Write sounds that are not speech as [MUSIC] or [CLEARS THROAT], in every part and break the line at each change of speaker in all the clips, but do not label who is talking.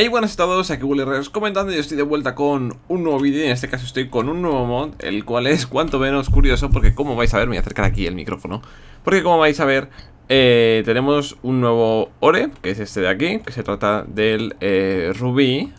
Hey buenas a todos, aquí Willy Reyes comentando y estoy de vuelta con un nuevo vídeo, en este caso estoy con un nuevo mod, el cual es cuanto menos curioso porque como vais a ver, me voy a acercar aquí el micrófono, porque como vais a ver, eh, tenemos un nuevo ORE, que es este de aquí, que se trata del eh, Rubí,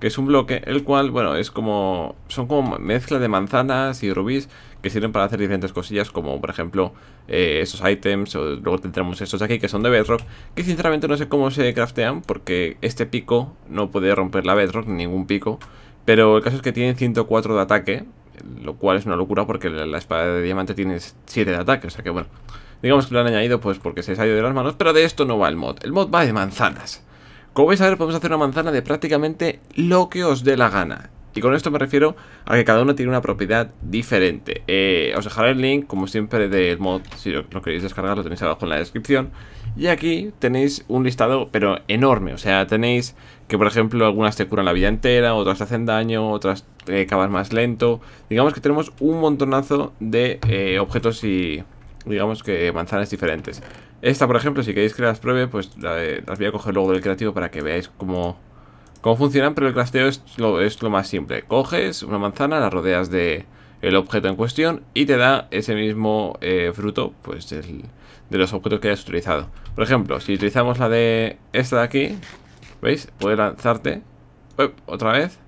que es un bloque el cual, bueno, es como son como mezcla de manzanas y rubíes que sirven para hacer diferentes cosillas como por ejemplo eh, esos ítems o luego tendremos estos aquí que son de bedrock que sinceramente no sé cómo se craftean porque este pico no puede romper la bedrock, ningún pico pero el caso es que tienen 104 de ataque lo cual es una locura porque la espada de diamante tiene 7 de ataque, o sea que bueno digamos que lo han añadido pues porque se les ha ido de las manos pero de esto no va el mod, el mod va de manzanas como vais a ver, podemos hacer una manzana de prácticamente lo que os dé la gana. Y con esto me refiero a que cada uno tiene una propiedad diferente. Eh, os dejaré el link, como siempre, del mod. Si lo, queréis descargar, lo tenéis abajo en la descripción. Y aquí tenéis un listado, pero enorme. O sea, tenéis que, por ejemplo, algunas te curan la vida entera, otras te hacen daño, otras te cavas más lento. Digamos que tenemos un montonazo de eh, objetos y digamos que eh, manzanas diferentes. Esta, por ejemplo, si queréis que las pruebe, pues las voy a coger luego del creativo para que veáis cómo, cómo funcionan, pero el crafteo es lo, es lo más simple. Coges una manzana, la rodeas de el objeto en cuestión y te da ese mismo eh, fruto pues de los objetos que hayas utilizado. Por ejemplo, si utilizamos la de esta de aquí, ¿veis? Puede lanzarte otra vez.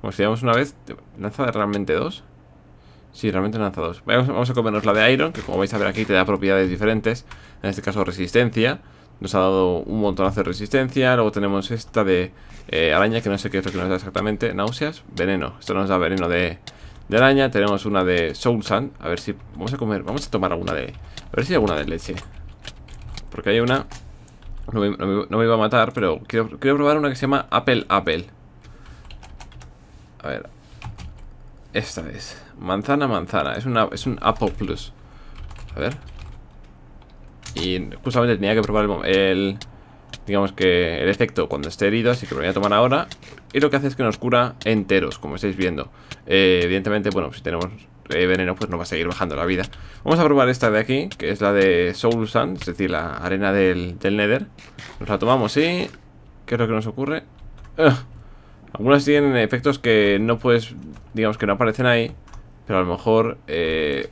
Como si damos una vez, lanza realmente dos. Sí, realmente lanzados. Vamos, vamos a comernos la de Iron, que como vais a ver aquí te da propiedades diferentes. En este caso resistencia. Nos ha dado un montonazo de resistencia. Luego tenemos esta de eh, araña, que no sé qué es lo que nos da exactamente. Náuseas, veneno. Esto nos da veneno de, araña. Tenemos una de Soul Sand. A ver si... Vamos a comer, vamos a tomar alguna de... A ver si hay alguna de leche. Porque hay una... No me, iba a matar, pero quiero, quiero probar una que se llama Apple Apple. A ver, esta es. Manzana, manzana. Es, una, es un Apple Plus. A ver. Y justamente tenía que probar el, Digamos que el efecto cuando esté herido, así que lo voy a tomar ahora. Y lo que hace es que nos cura enteros, como estáis viendo. Eh, evidentemente, bueno, si tenemos eh, veneno, pues nos va a seguir bajando la vida. Vamos a probar esta de aquí, que es la de Soul Sand, es decir, la arena del, del Nether. Nos la tomamos y... ¿Qué es lo que nos ocurre? ¡Ugh! Algunas tienen efectos que no puedes, digamos que no aparecen ahí, pero a lo mejor eh,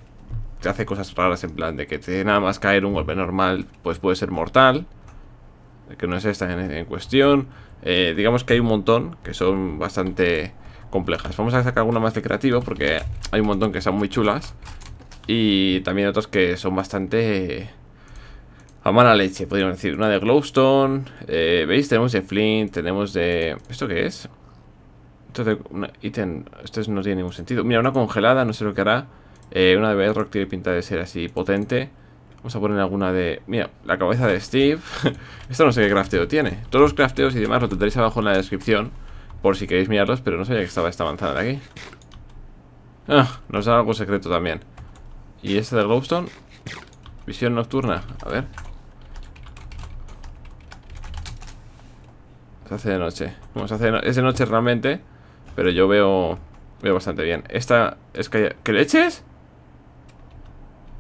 te hace cosas raras en plan de que te nada más caer un golpe normal, pues puede ser mortal, que no es esta en, cuestión. Eh, digamos que hay un montón que son bastante complejas. Vamos a sacar alguna más de creativo porque hay un montón que son muy chulas y también otras que son bastante... A mala leche, podríamos decir. Una de Glowstone. Eh, ¿Veis? Tenemos de Flint, tenemos de... ¿Esto qué es? Esto, esto no tiene ningún sentido. Mira, una congelada, no sé lo que hará. Eh, una de Bedrock tiene pinta de ser así potente. Vamos a poner alguna de... Mira, la cabeza de Steve. [LAUGHS] esto no sé qué crafteo tiene. Todos los crafteos y demás lo tendréis abajo en la descripción. Por si queréis mirarlos, pero no sabía que estaba esta manzana de aquí. Ah, nos da algo secreto también. ¿Y este del Glowstone? Visión nocturna. A ver. Se hace de noche. Es de noche realmente. Pero yo veo, veo bastante bien. Esta es que... qué le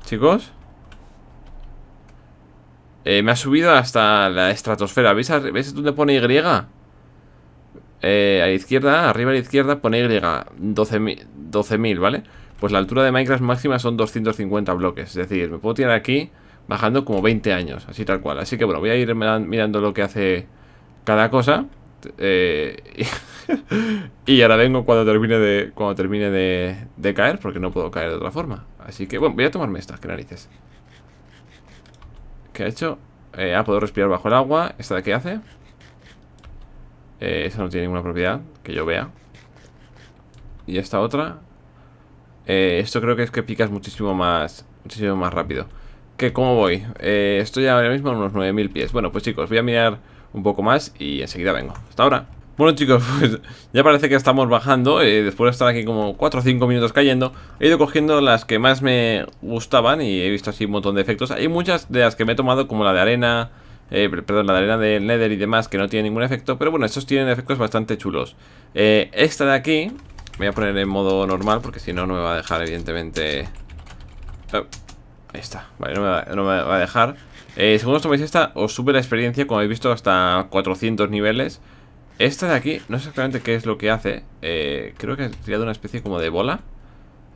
Chicos. Eh, me ha subido hasta la estratosfera. ¿Veis, ¿Veis dónde pone Y? Eh, a la izquierda, arriba a la izquierda pone Y. 12.000, ¿vale? Pues la altura de Minecraft máxima son 250 bloques. Es decir, me puedo tirar aquí bajando como 20 años. Así tal cual. Así que bueno, voy a ir mirando lo que hace cada cosa. Eh, [LAUGHS] y ahora vengo cuando termine de cuando termine de, caer, porque no puedo caer de otra forma. Así que, bueno, voy a tomarme estas, que narices. ¿Qué ha hecho? Eh, ah, puedo respirar bajo el agua. ¿Esta de qué hace? Eh, esa no tiene ninguna propiedad que yo vea. Y esta otra. Eh, esto creo que es que picas muchísimo más, muchísimo más rápido. ¿Que ¿Cómo voy? estoy ahora mismo a unos 9.000 pies. Bueno, pues chicos, voy a mirar un poco más y enseguida vengo. Hasta ahora. Bueno chicos, [LAUGHS] pues ya parece que estamos bajando, eh, después de estar aquí como 4 o 5 minutos cayendo He ido cogiendo las que más me gustaban y he visto así un montón de efectos Hay muchas de las que me he tomado como la de arena, eh, perdón, la de arena del Nether y demás que no tiene ningún efecto Pero bueno, estos tienen efectos bastante chulos eh, Esta de aquí, voy a poner en modo normal porque si no, no me va a dejar evidentemente oh, Ahí está, vale, no me va a dejar eh, según os toméis esta, os sube la experiencia, como habéis visto, hasta 400 niveles. Esta de aquí, no sé exactamente qué es lo que hace. Eh, creo que ha tirado una especie como de bola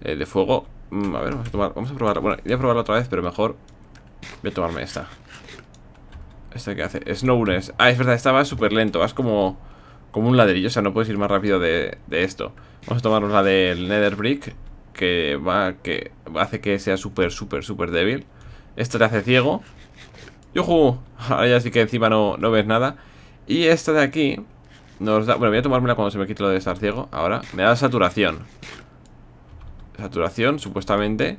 eh, de fuego. Mm, a ver, vamos a tomar, Bueno, voy a probarla otra vez, pero mejor voy a tomarme esta. ¿Esta qué hace? Snowless. Ah, es verdad, esta va súper lento, vas como, como un ladrillo, o sea, no puedes ir más rápido de, esto. Vamos a tomarnos la del Nether Brick, que, va, que hace que sea súper, súper, súper débil. Esta te hace ciego. ¡Yuju! Ahora ya sí que encima no, no ves nada. Y esta de aquí nos da... Bueno, voy a tomármela cuando se me quite lo de estar ciego. Ahora me da saturación. Saturación, supuestamente.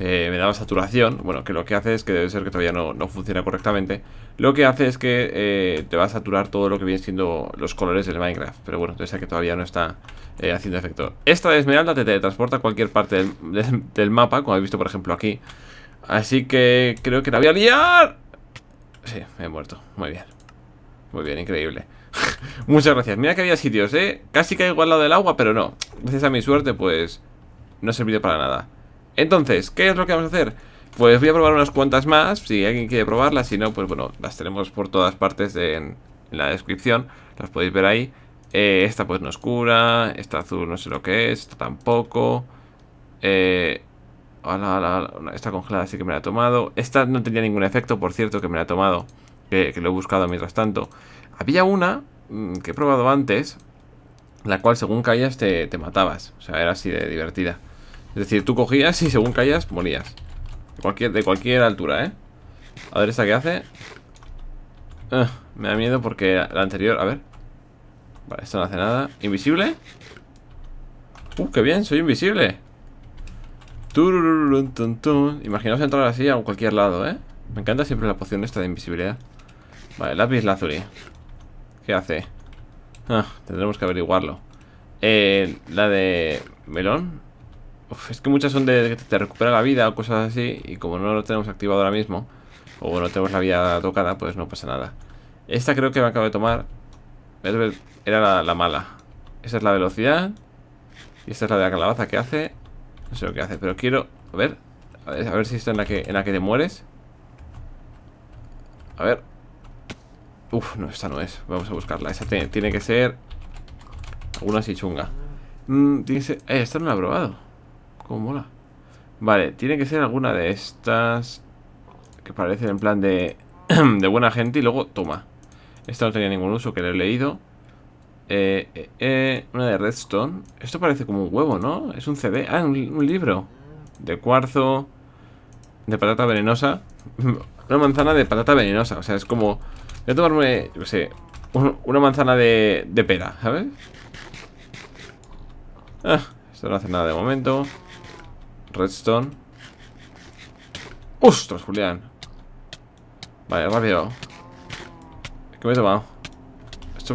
Eh, me da saturación. Bueno, que lo que hace es que debe ser que todavía no, funciona correctamente. Lo que hace es que eh, te va a saturar todo lo que vienen siendo los colores del Minecraft. Pero bueno, ser que todavía no está eh, haciendo efecto. Esta esmeralda te teletransporta a cualquier parte del, del mapa, como habéis visto por ejemplo aquí. Así que creo que la voy a liar. Sí, me he muerto. Muy bien. Muy bien, increíble. [LAUGHS] Muchas gracias. Mira que había sitios, ¿eh? Casi caigo al lado del agua, pero no. Gracias a mi suerte, pues... No ha servido para nada. Entonces, ¿qué es lo que vamos a hacer? Pues voy a probar unas cuantas más, si alguien quiere probarlas, si no, pues bueno, las tenemos por todas partes en, la descripción, las podéis ver ahí. Eh, esta pues no cura, esta azul no sé lo que es, esta tampoco. Eh, congelada, así que me la he tomado. Esta no tenía ningún efecto, por cierto, que me la he tomado. Que, lo he buscado mientras tanto. Había una mm, que he probado antes. La cual según callas te, matabas. O sea, era así de divertida. Es decir, tú cogías y según callas morías. De cualquier, de cualquier altura, ¿eh? A ver esta que hace. Ah, me da miedo porque la anterior... A ver. Vale, esta no hace nada. ¿Invisible? ¡Uh, qué bien! ¡Soy invisible! Imaginaos entrar así a cualquier lado, ¿eh? Me encanta siempre la poción esta de invisibilidad. Vale, lápiz lazuli. ¿Qué hace? Ah, tendremos que averiguarlo. Eh, la de melón. es que muchas son de que te recupera la vida o cosas así. Y como no lo tenemos activado ahora mismo, o no tenemos la vida tocada, pues no pasa nada. Esta creo que me acabo de tomar. Era la, mala. Esa es la velocidad. Y esta es la de la calabaza que hace no sé lo que hace, pero quiero... A ver, a ver, si está en la que, en la que te mueres A ver Uf, no, esta no es Vamos a buscarla, esa tiene que ser Una así chunga mm, tiene que ser... Eh, esta no la he probado Cómo mola Vale, tiene que ser alguna de estas Que parecen en plan de [CLEARS THROAT] De buena gente y luego, toma Esta no tenía ningún uso que le he leído eh, eh, eh, una de redstone. Esto parece como un huevo, ¿no? Es un CD. Ah, un, libro. De cuarzo. De patata venenosa. [LAUGHS] una manzana de patata venenosa. O sea, es como... Voy a tomarme, no sé, una manzana de, de pera, ¿sabes? Ah, esto no hace nada de momento. Redstone. ¡Ostras, Julián! Vale, rápido. ¿Qué me he tomado?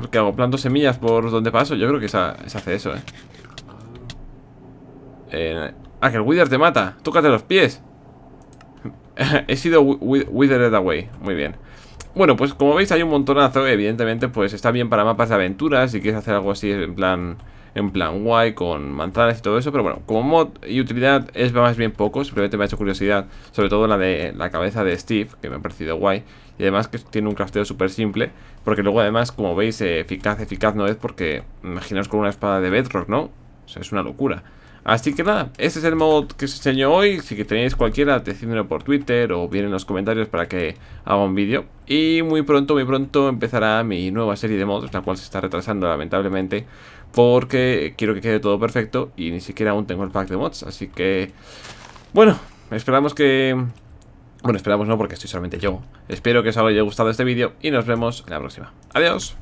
que hago? ¿Planto semillas por donde paso? Yo creo que se, hace eso, ¿eh? eh ah, que el Wither te mata. Tócate los pies. [LAUGHS] He sido Withered Away. Muy bien. Bueno, pues como veis hay un montonazo, evidentemente pues está bien para mapas de aventuras si quieres hacer algo así en plan en plan guay con manzanas y todo eso, pero bueno, como mod y utilidad es más bien poco, simplemente me ha hecho curiosidad, sobre todo la de la cabeza de Steve, que me ha parecido guay, y además que tiene un crafteo súper simple, porque luego además, como veis, eh, eficaz, eficaz no es porque, imaginaos con una espada de Bedrock, ¿no? O sea, es una locura. Así que nada, ese es el mod que os enseño hoy. Si tenéis cualquiera, decídmelo por Twitter o bien en los comentarios para que haga un vídeo. Y muy pronto, muy pronto empezará mi nueva serie de mods, la cual se está retrasando lamentablemente. Porque quiero que quede todo perfecto y ni siquiera aún tengo el pack de mods. Así que, bueno, esperamos que... Bueno, esperamos no porque estoy solamente yo. Espero que os haya gustado este vídeo y nos vemos en la próxima. Adiós.